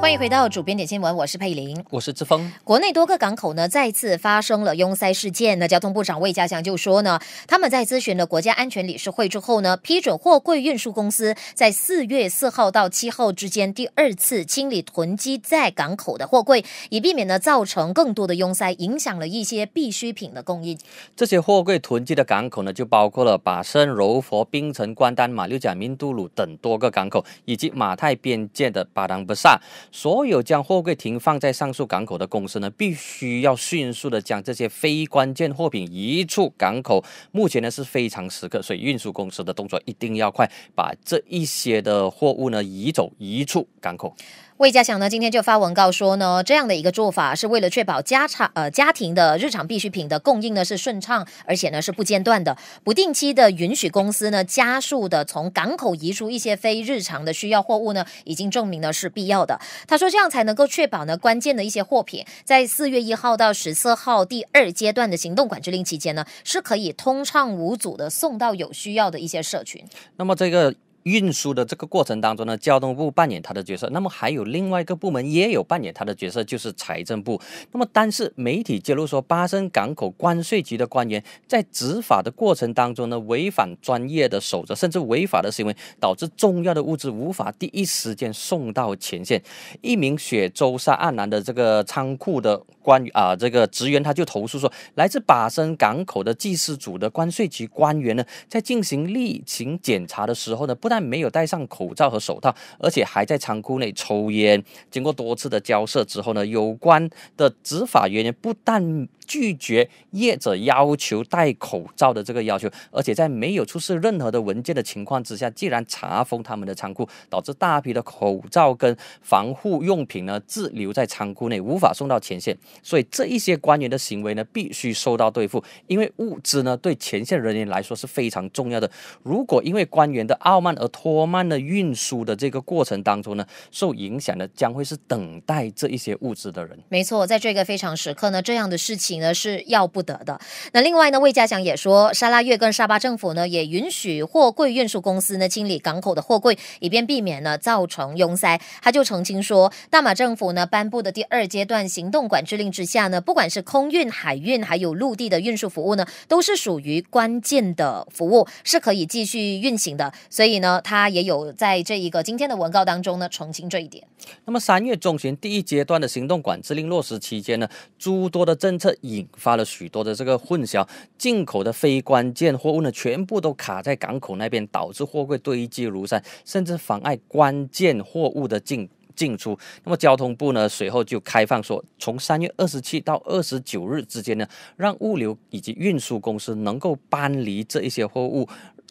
欢迎回到主编点新闻，我是佩林，我是志峰。国内多个港口呢再次发生了拥塞事件。那交通部长魏家祥就说呢，他们在咨询了国家安全理事会之后呢，批准货柜运输公司在四月四号到七号之间第二次清理囤积在港口的货柜，以避免呢造成更多的拥塞，影响了一些必需品的供应。这些货柜囤积的港口呢，就包括了把生、柔佛、槟城、关丹、马六甲、明都鲁等多个港口，以及马泰边界的巴当不萨。所有将货柜停放在上述港口的公司呢，必须要迅速的将这些非关键货品移出港口。目前呢是非常时刻，所以运输公司的动作一定要快，把这一些的货物呢移走移出。港口，魏家祥呢今天就发文告说呢，这样的一个做法是为了确保家产呃家庭的日常必需品的供应呢是顺畅，而且呢是不间断的，不定期的允许公司呢加速的从港口移出一些非日常的需要货物呢，已经证明呢是必要的。他说这样才能够确保呢关键的一些货品在四月一号到十四号第二阶段的行动管制令期间呢是可以通畅无阻的送到有需要的一些社群。那么这个。运输的这个过程当中呢，交通部扮演他的角色，那么还有另外一个部门也有扮演他的角色，就是财政部。那么，但是媒体揭露说，巴生港口关税局的官员在执法的过程当中呢，违反专业的守则，甚至违法的行为，导致重要的物资无法第一时间送到前线。一名雪州沙岸南的这个仓库的官啊这个职员他就投诉说，来自巴生港口的技师组的关税局官员呢，在进行例行检查的时候呢，不但但没有戴上口罩和手套，而且还在仓库内抽烟。经过多次的交涉之后呢，有关的执法人员不但……拒绝业者要求戴口罩的这个要求，而且在没有出示任何的文件的情况之下，竟然查封他们的仓库，导致大批的口罩跟防护用品呢滞留在仓库内，无法送到前线。所以这一些官员的行为呢，必须受到对付，因为物资呢对前线人员来说是非常重要的。如果因为官员的傲慢而拖慢了运输的这个过程当中呢，受影响的将会是等待这一些物资的人。没错，在这个非常时刻呢，这样的事情。那是要不得的。那另外呢，魏家祥也说，沙拉越跟沙巴政府呢也允许货柜运输公司呢清理港口的货柜，以便避免呢造成拥塞。他就澄清说，大马政府呢颁布的第二阶段行动管制令之下呢，不管是空运、海运还有陆地的运输服务呢，都是属于关键的服务，是可以继续运行的。所以呢，他也有在这一个今天的文告当中呢澄清这一点。那么三月中旬第一阶段的行动管制令落实期间呢，诸多的政策引发了许多的这个混淆。进口的非关键货物呢，全部都卡在港口那边，导致货柜堆积如山，甚至妨碍关键货物的进进出。那么交通部呢，随后就开放说，从三月二十七到二十九日之间呢，让物流以及运输公司能够搬离这一些货物，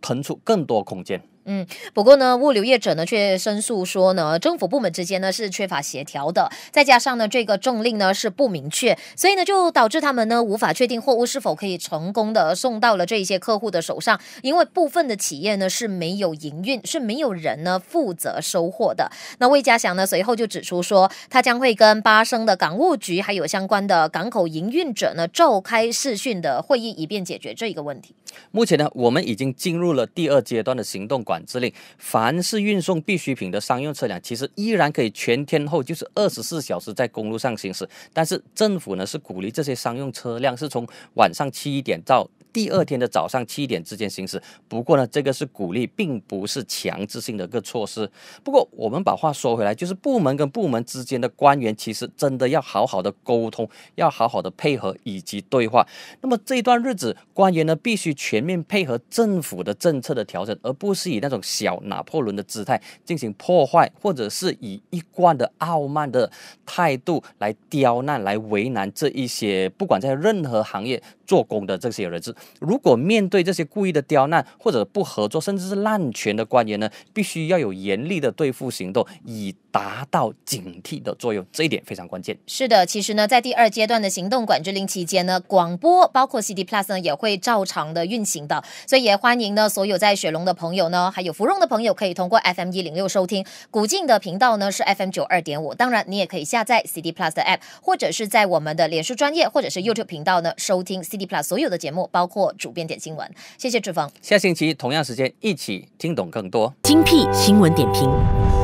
腾出更多空间。嗯，不过呢，物流业者呢却申诉说呢，政府部门之间呢是缺乏协调的，再加上呢这个政令呢是不明确，所以呢就导致他们呢无法确定货物是否可以成功的送到了这一些客户的手上，因为部分的企业呢是没有营运，是没有人呢负责收货的。那魏家祥呢随后就指出说，他将会跟巴生的港务局还有相关的港口营运者呢召开视讯的会议，以便解决这个问题。目前呢，我们已经进入了第二阶段的行动管。管制令，凡是运送必需品的商用车辆，其实依然可以全天候，就是二十四小时在公路上行驶。但是政府呢，是鼓励这些商用车辆是从晚上七点到。第二天的早上七点之前行驶。不过呢，这个是鼓励，并不是强制性的一个措施。不过我们把话说回来，就是部门跟部门之间的官员，其实真的要好好的沟通，要好好的配合以及对话。那么这段日子，官员呢必须全面配合政府的政策的调整，而不是以那种小拿破仑的姿态进行破坏，或者是以一贯的傲慢的态度来刁难、来为难这一些不管在任何行业做工的这些人士。如果面对这些故意的刁难或者不合作，甚至是滥权的官员呢，必须要有严厉的对付行动，以达到警惕的作用。这一点非常关键。是的，其实呢，在第二阶段的行动管制令期间呢，广播包括 CD Plus 呢也会照常的运行的，所以也欢迎呢所有在雪龙的朋友呢，还有芙蓉的朋友，可以通过 FM 一零六收听古静的频道呢，是 FM 九二点五。当然，你也可以下载 CD Plus 的 App，或者是在我们的脸书专业或者是 YouTube 频道呢收听 CD Plus 所有的节目，包括。或主编点新闻，谢谢志芳。下星期同样时间一起听懂更多精辟新闻点评，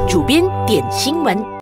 主编点新闻。